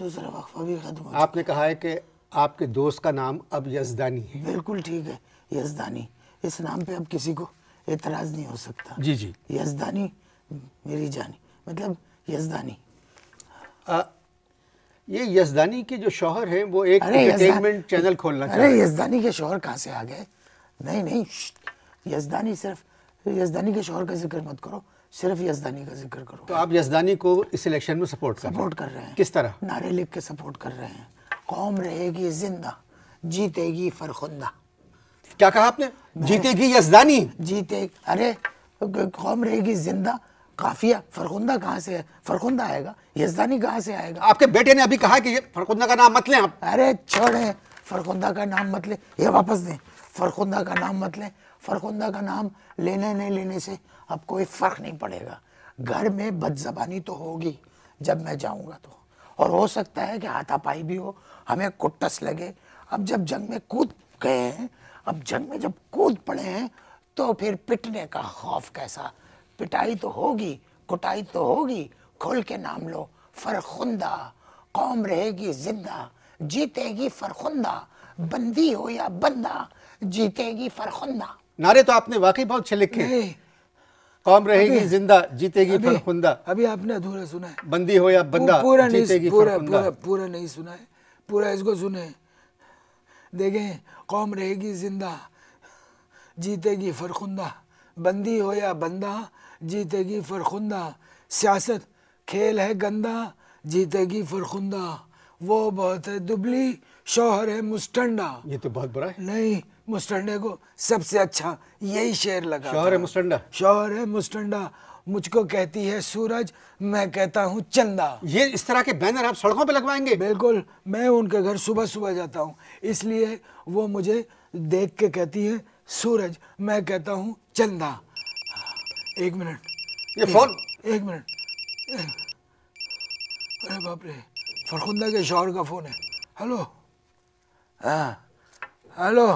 दूसरा वक्फा भी खत्म आपने कहा है कि आपके दोस्त का नाम अब यजदानी है बिल्कुल ठीक है यजदानी इस नाम पे अब किसी को एतराज़ नहीं हो सकता जी जी यजदानी मेरी जानी मतलब यजदानी ये यजदानी के जो शोहर हैं वो एक एंटरटेनमेंट चैनल खोलना अरे यजदानी के शोहर कहाँ से आ गए नहीं नहीं यजदानी सिर्फ फिर तो यजदानी के शोहर का जिक्र मत करो सिर्फ यजदानी का जिक्र करो तो आप यजदानी को इस इलेक्शन में सपोर्ट कर सपोर्ट कर रहे हैं किस तरह नारे लिख के सपोर्ट कर रहे हैं कौम रहेगी जिंदा जीतेगी फरखुंदा क्या कहा आपने जीतेगी यजदानी जीते अरे कौम रहेगी जिंदा काफिया फरखुंदा कहाँ से है फरखुंदा आएगा यजदानी कहाँ से आएगा आपके बेटे ने अभी कहा कि ये फरखुंदा का नाम मत लें आप अरे छोड़े फ़रखुंदा का नाम मत ले ये वापस दें फ़रखुंदा का नाम मत लें फ़रखुंदा का नाम लेने नहीं लेने से अब कोई फ़र्क नहीं पड़ेगा घर में बदजबानी तो होगी जब मैं जाऊँगा तो और हो सकता है कि हाथापाई भी हो हमें कुटस लगे अब जब जंग में कूद गए हैं अब जंग में जब कूद पड़े हैं तो फिर पिटने का खौफ कैसा पिटाई तो होगी कुटाई तो होगी खोल के नाम लो फरखुंदा कौम रहेगी जिंदा जीतेगी फरखुंदा बंदी हो या बंदा जीतेगी फरखुंदा नारे तो आपने वाकई बहुत अच्छे लिखे कौम रहेगी जिंदा जीतेगी फरखुंदा अभी आपने अधूरा सुना है बंदी हो या बंदा पूरा जीतेगी पूरा पूरा पूरा नहीं सुना है पूरा इसको सुने देखें कौम रहेगी जिंदा जीतेगी फरखुंदा बंदी हो या बंदा जीतेगी फरखुंदा सियासत खेल है गंदा जीतेगी फरखुंदा वो बहुत है दुबली शोहर है मुस्टंडा ये तो बहुत बुरा है नहीं मुस्टंडे को सबसे अच्छा यही शेर लगा शोहर है मुस्टंडा शोहर है मुस्टंडा मुझको कहती है सूरज मैं कहता हूँ चंदा ये इस तरह के बैनर आप सड़कों पे लगवाएंगे बिल्कुल मैं उनके घर सुबह सुबह जाता हूँ इसलिए वो मुझे देख के कहती है सूरज मैं कहता हूँ चंदा एक मिनट ये फोन एक मिनट अरे बाप रे फरखुंदा के शोहर का फ़ोन है हेलो हाँ हेलो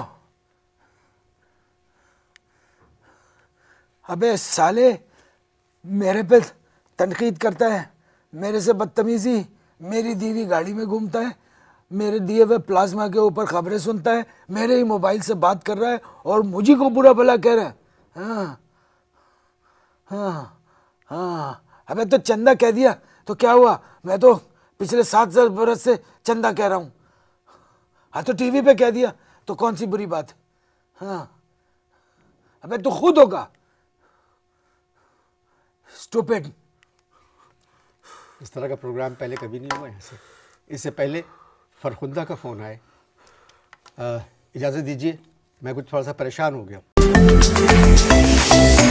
अबे साले मेरे पे तनकीद करता है मेरे से बदतमीज़ी मेरी दीवी गाड़ी में घूमता है मेरे दिए हुए प्लाज्मा के ऊपर खबरें सुनता है मेरे ही मोबाइल से बात कर रहा है और मुझे को बुरा भला कह रहा है हाँ हाँ हाँ अबे तो चंदा कह दिया तो क्या हुआ मैं तो पिछले सात हजार बरस से चंदा कह रहा हूं हाँ तो टीवी पे कह दिया तो कौन सी बुरी बात हाँ अबे तू खुद होगा स्टूपिड इस तरह का प्रोग्राम पहले कभी नहीं हुआ यहाँ से इससे पहले फरखुंदा का फ़ोन आए इजाज़त दीजिए मैं कुछ थोड़ा सा परेशान हो गया